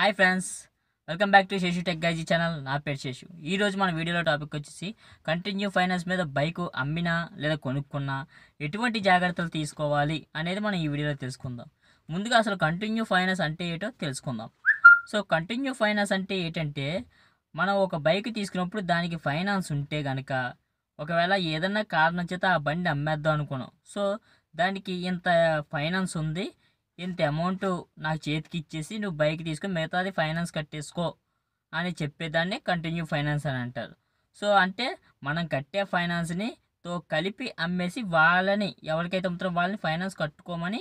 hi friends welcome back to Seshu tech channel నా పేరు శేషు ఈరోజు మన వీడియోలో టాపిక్ వచ్చేసి కంటిన్యూ ఫైనాన్స్ మీద బైక్ అమ్మినా లేదా కొనుక్కున్నా ఎటువంటి జాగ్రత్తలు తీసుకోవాలి అనేది మనం ఈ వీడియోలో తెలుసుకుందాం ముందుగా అసలు కంటిన్యూ ఫైనాన్స్ అంటే ఏటో తెలుసుకుందాం సో కంటిన్యూ ఫైనాన్స్ అంటే ఏంటంటే మనం ఒక బైక్ తీసుకున్నప్పుడు దానికి ఫైనాన్స్ ఉంటే కనుక ఒకవేళ ఏదన్నా కారణం చేత ఆ బండి అమ్మేద్దాం అనుకున్నాం సో దానికి ఇంత ఫైనాన్స్ ఉంది ఇంత అమౌంట్ నాకు చేతికి ఇచ్చేసి నువ్వు బైక్ తీసుకుని మిగతాది ఫైనాన్స్ కట్టేసుకో అని చెప్పేదాన్ని కంటిన్యూ ఫైనాన్స్ అని అంటారు సో అంటే మనం కట్టే ఫైనాన్స్ని తో కలిపి అమ్మేసి వాళ్ళని ఎవరికైతే అమ్ముతారో వాళ్ళని ఫైనాన్స్ కట్టుకోమని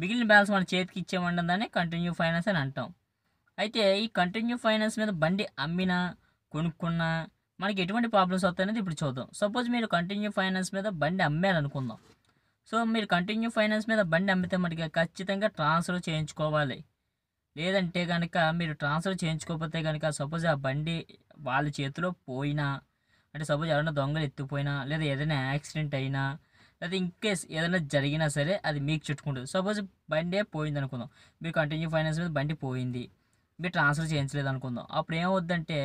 మిగిలిన బ్యాలెన్స్ మన చేతికి ఇచ్చేమంటుందని కంటిన్యూ ఫైనాన్స్ అని అంటాం అయితే ఈ కంటిన్యూ ఫైనాన్స్ మీద బండి అమ్మినా కొనుక్కున్నా మనకి ఎటువంటి ప్రాబ్లమ్స్ వస్తాయనేది ఇప్పుడు చూద్దాం సపోజ్ మీరు కంటిన్యూ ఫైనాన్స్ మీద బండి అమ్మారనుకుందాం సో మీరు కంటిన్యూ ఫైనాన్స్ మీద బండి అమ్మితే మనకి ఖచ్చితంగా ట్రాన్స్ఫర్ చేయించుకోవాలి లేదంటే కనుక మీరు ట్రాన్స్ఫర్ చేయించుకోకపోతే కనుక సపోజ్ ఆ బండి వాళ్ళ చేతిలో పోయినా అంటే సపోజ్ ఎవరైనా దొంగలు ఎత్తిపోయినా లేదా ఏదైనా యాక్సిడెంట్ అయినా లేదా ఇన్కేస్ ఏదైనా జరిగినా సరే అది మీకు చుట్టుకుంటుంది సపోజ్ బండే పోయింది అనుకుందాం మీరు కంటిన్యూ ఫైనాన్స్ మీద బండి పోయింది మీరు ట్రాన్స్ఫర్ చేయించలేదు అనుకుందాం అప్పుడు ఏమవుద్దంటే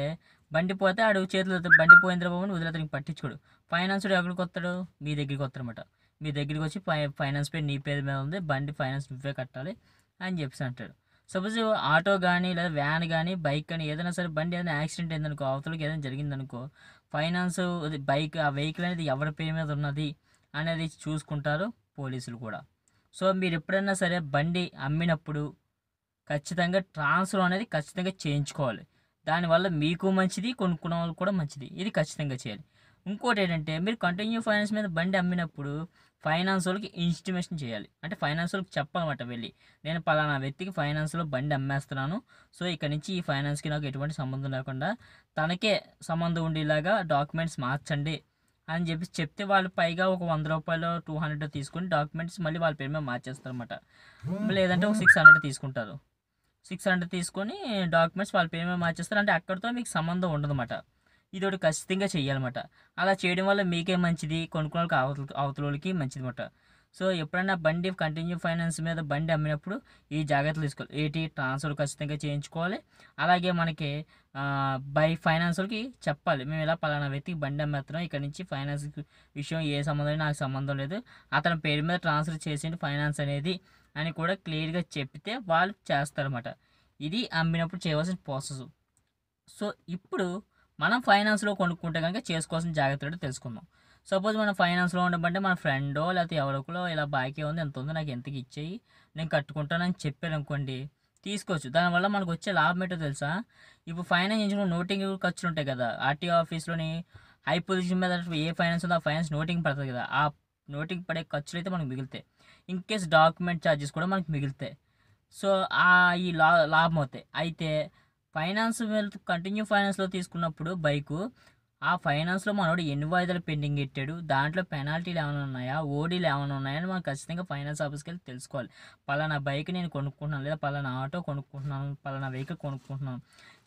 బండి పోతే ఆడు చేతులు బండి పోయింది బాబు వదిలేతనికి పట్టించుకోడు ఫైనాన్సర్ ఎక్కడికి వస్తాడు మీ దగ్గరికి అనమాట మీ దగ్గరికి వచ్చి ఫైనాన్స్ పేరు నీ పేరు మీద ఉంది బండి ఫైనాన్స్ నువ్వే కట్టాలి అని చెప్పేసి అంటాడు సపోజ్ ఆటో కానీ లేదా వ్యాన్ కానీ బైక్ కానీ ఏదైనా సరే బండి ఏదైనా యాక్సిడెంట్ అయిందనుకో అవతలకి ఏదైనా జరిగిందనుకో ఫైనాన్స్ బైక్ ఆ వెహికల్ అనేది ఎవరి పేరు మీద ఉన్నది అనేది చూసుకుంటారు పోలీసులు కూడా సో మీరు ఎప్పుడైనా సరే బండి అమ్మినప్పుడు ఖచ్చితంగా ట్రాన్స్ఫర్ అనేది ఖచ్చితంగా చేయించుకోవాలి దానివల్ల మీకు మంచిది కొనుక్కున్న వాళ్ళకి కూడా మంచిది ఇది ఖచ్చితంగా చేయాలి ఇంకోటి ఏంటంటే మీరు కంటిన్యూ ఫైనాన్స్ మీద బండి అమ్మినప్పుడు ఫైనాన్స్ వాళ్ళకి ఇన్స్టిమేషన్ చేయాలి అంటే ఫైనాన్స్ వాళ్ళకి చెప్పాలన్నమాట వెళ్ళి నేను పలానా వ్యక్తికి ఫైనాన్స్లో బండి అమ్మేస్తున్నాను సో ఇక్కడ నుంచి ఈ ఫైనాన్స్కి నాకు ఎటువంటి సంబంధం లేకుండా తనకే సంబంధం ఉండేలాగా డాక్యుమెంట్స్ మార్చండి అని చెప్పి చెప్తే వాళ్ళు పైగా ఒక వంద రూపాయలు టూ హండ్రెడ్ తీసుకుని డాక్యుమెంట్స్ మళ్ళీ వాళ్ళ పేరు మీద అనమాట లేదంటే ఒక సిక్స్ హండ్రెడ్ తీసుకుంటారు సిక్స్ హండ్రెడ్ తీసుకొని డాక్యుమెంట్స్ వాళ్ళ పేరు మీద మార్చేస్తారు అంటే అక్కడితో మీకు సంబంధం ఉండదన్నమాట ఇది ఒకటి ఖచ్చితంగా చేయాలన్నమాట అలా చేయడం వల్ల మీకే మంచిది కొనుక్కున్న అవతల వాళ్ళకి మంచిది అనమాట సో ఎప్పుడైనా బండి కంటిన్యూ ఫైనాన్స్ మీద బండి అమ్మినప్పుడు ఈ జాగ్రత్తలు తీసుకోవాలి ఏటీ ట్రాన్స్ఫర్ ఖచ్చితంగా చేయించుకోవాలి అలాగే మనకి బై ఫైనాన్సర్కి చెప్పాలి మేము ఇలా పలానా వ్యక్తికి బండి అమ్మేస్తున్నాం ఇక్కడ నుంచి ఫైనాన్స్ విషయం ఏ సంబంధం నాకు సంబంధం లేదు అతని పేరు మీద ట్రాన్స్ఫర్ చేసేయండి ఫైనాన్స్ అనేది అని కూడా క్లియర్గా చెప్తే వాళ్ళు చేస్తారన్నమాట ఇది అమ్మినప్పుడు చేయవలసిన ప్రాసెస్ సో ఇప్పుడు మనం ఫైనాన్స్లో కొనుక్కుంటే కనుక చేసుకోవాల్సిన జాగ్రత్తలు తెలుసుకుందాం సపోజ్ మనం ఫైనాన్స్లో ఉండమంటే మన ఫ్రెండో లేకపోతే ఎవరికో ఇలా బాకీ ఉంది ఎంత ఉందో నాకు ఎంతకి ఇచ్చేయి నేను కట్టుకుంటానని చెప్పాను అనుకోండి తీసుకోవచ్చు దానివల్ల మనకు వచ్చే లాభం ఏంటో తెలుసా ఇప్పుడు ఫైనాన్స్ చేయించిన నోటింగ్ ఖర్చులు ఉంటాయి కదా ఆర్టీఓ ఆఫీస్లోని హై పొజిషన్ మీద ఏ ఫైనాన్స్ ఉందో ఆ ఫైనాన్స్ నోటింగ్ పడుతుంది కదా ఆ నోటింగ్ పడే ఖర్చులు అయితే మనకు మిగులుతాయి ఇన్ కేస్ డాక్యుమెంట్ ఛార్జెస్ కూడా మనకు మిగులుతాయి సో ఈ లా లాభం అవుతాయి అయితే ఫైనాన్స్ కంటిన్యూ ఫైనాన్స్లో తీసుకున్నప్పుడు బైకు ఆ ఫైనాన్స్లో మనోడు ఎన్ని వాయిదాలు పెండింగ్ పెట్టాడు దాంట్లో పెనాల్టీలు ఏమైనా ఉన్నాయా ఓడీలు ఏమైనా ఉన్నాయా మనం ఖచ్చితంగా ఫైనాన్స్ ఆఫీస్కి వెళ్ళి తెలుసుకోవాలి పలానా బైక్ నేను కొనుక్కుంటున్నాను లేదా పలానా ఆటో కొనుక్కుంటున్నాను పలానా వెహికల్ కొనుక్కుంటున్నాను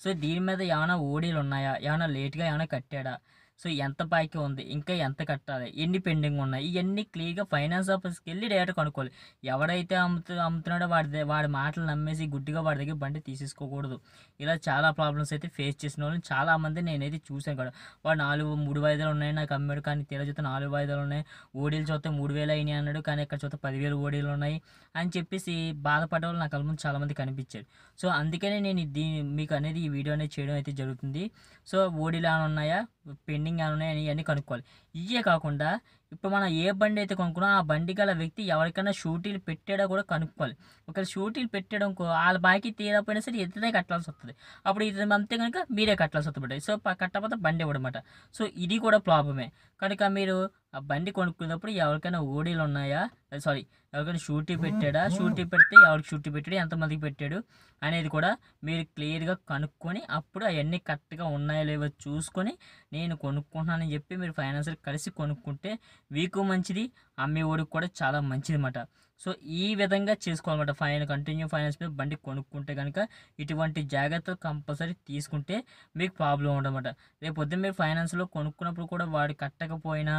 సో దీని మీద ఏమైనా ఓడీలు ఉన్నాయా ఏమైనా లేట్గా ఏమైనా కట్టాడా సో ఎంత బాకీ ఉంది ఇంకా ఎంత కట్టాలి ఎన్ని పెండింగ్ ఉన్నాయి ఇవన్నీ క్లియర్గా ఫైనాన్స్ ఆఫీస్కి వెళ్ళి డైరెక్ట్ కొనుక్కోవాలి ఎవడైతే అమ్ముతు అమ్ముతున్నాడో వాడి వాడి మాటలు నమ్మేసి గుడ్డిగా వాడి దగ్గర బండి తీసేసుకోకూడదు ఇలా చాలా ప్రాబ్లమ్స్ అయితే ఫేస్ చేసిన వాళ్ళని చాలామంది నేనైతే చూశాను కూడా వాడు నాలుగు మూడు వాయిదాలు ఉన్నాయి నాకు అమ్మాడు కానీ తెల్ల చూస్తే నాలుగు వాయిదాలు ఉన్నాయి ఓడీలు చూస్తే మూడు వేలు అయినాయి అన్నాడు కానీ ఇక్కడ చూస్తే పదివేలు ఓడీలు ఉన్నాయి అని చెప్పేసి బాధపడే వాళ్ళు నాకు అల్మంది చాలామంది కనిపించారు సో అందుకనే నేను దీని మీకు అనేది ఈ వీడియో అనేది చేయడం అయితే జరుగుతుంది సో ఓడీలు అని ఉన్నాయా పెండింగ్ ఉన్నాయని ఇవన్నీ కనుక్కోవాలి ఇవే కాకుండా ఇప్పుడు మనం ఏ బండి అయితే కొనుక్కున్నా ఆ బండి గల వ్యక్తి ఎవరికైనా షూటీలు పెట్టాడో కూడా కనుక్కోవాలి ఒకవేళ షూటీలు పెట్టడం వాళ్ళ బాకి తీరకపోయినా సరే ఇతనే కట్టాల్సి వస్తుంది అప్పుడు ఇతని అంతే కనుక మీరే కట్టాల్సి వస్తుంది సో కట్టకపోతే బండి ఇవ్వడమాట సో ఇది కూడా ప్రాబ్లమే కనుక మీరు ఆ బండి కొనుక్కున్నప్పుడు ఎవరికైనా ఓడీలు ఉన్నాయా సారీ ఎవరికైనా షూటీ పెట్టాడా షూటీ పెడితే ఎవరికి షూటీ పెట్టాడు ఎంతమందికి పెట్టాడు అనేది కూడా మీరు క్లియర్గా కనుక్కొని అప్పుడు అవన్నీ కరెక్ట్గా ఉన్నాయో లేవో చూసుకొని నేను కొనుక్కుంటున్నానని చెప్పి మీరు ఫైనాన్షియల్ కలిసి కొనుక్కుంటే వీకు మంచిది అమ్మేవాడికి కూడా చాలా మంచిది అనమాట సో ఈ విధంగా చేసుకోవాలన్నమాట ఫైనల్ కంటిన్యూ ఫైనాన్స్ మీద బండి కొనుక్కుంటే కనుక ఇటువంటి జాగ్రత్తలు కంపల్సరీ తీసుకుంటే మీకు ప్రాబ్లం అనమాట రేపు పొద్దున్న మీరు ఫైనాన్స్లో కొనుక్కున్నప్పుడు కూడా వాడు కట్టకపోయినా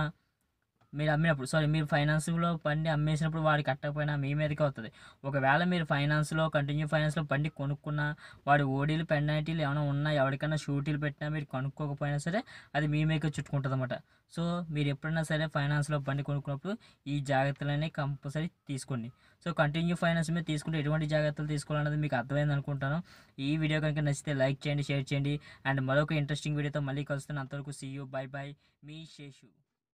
మీరు అమ్మినప్పుడు సారీ మీరు ఫైనాన్స్లో పండి అమ్మేసినప్పుడు వాడు కట్టకపోయినా మీ మీదకి వస్తుంది ఒకవేళ మీరు ఫైనాన్స్లో కంటిన్యూ ఫైనాన్స్లో పండి కొనుక్కున్నా వాడి ఓడీలు పెనాల్టీలు ఏమైనా ఉన్నా ఎవరికైనా షూటీలు పెట్టినా మీరు కొనుక్కోకపోయినా సరే అది మీ మీకే చుట్టుకుంటుంది అనమాట సో మీరు ఎప్పుడైనా సరే ఫైనాన్స్లో బండి కొనుక్కున్నప్పుడు ఈ జాగ్రత్తలనే కంపల్సరీ తీసుకోండి సో కంటిన్యూ ఫైనాన్స్ మీద తీసుకుంటే ఎటువంటి జాగ్రత్తలు తీసుకోవాలన్నది మీకు అర్థమైంది అనుకుంటాను ఈ వీడియో కనుక నచ్చితే లైక్ చేయండి షేర్ చేయండి అండ్ మరొక ఇంట్రెస్టింగ్ వీడియోతో మళ్ళీ కలుస్తాను అంతవరకు సీయూ బై బై మీ శేషు